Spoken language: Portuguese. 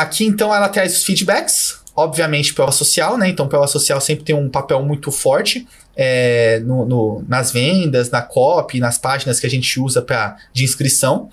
Aqui, então, ela traz os feedbacks, obviamente, pela social, né? Então, pela social sempre tem um papel muito forte é, no, no, nas vendas, na copy, nas páginas que a gente usa pra, de inscrição.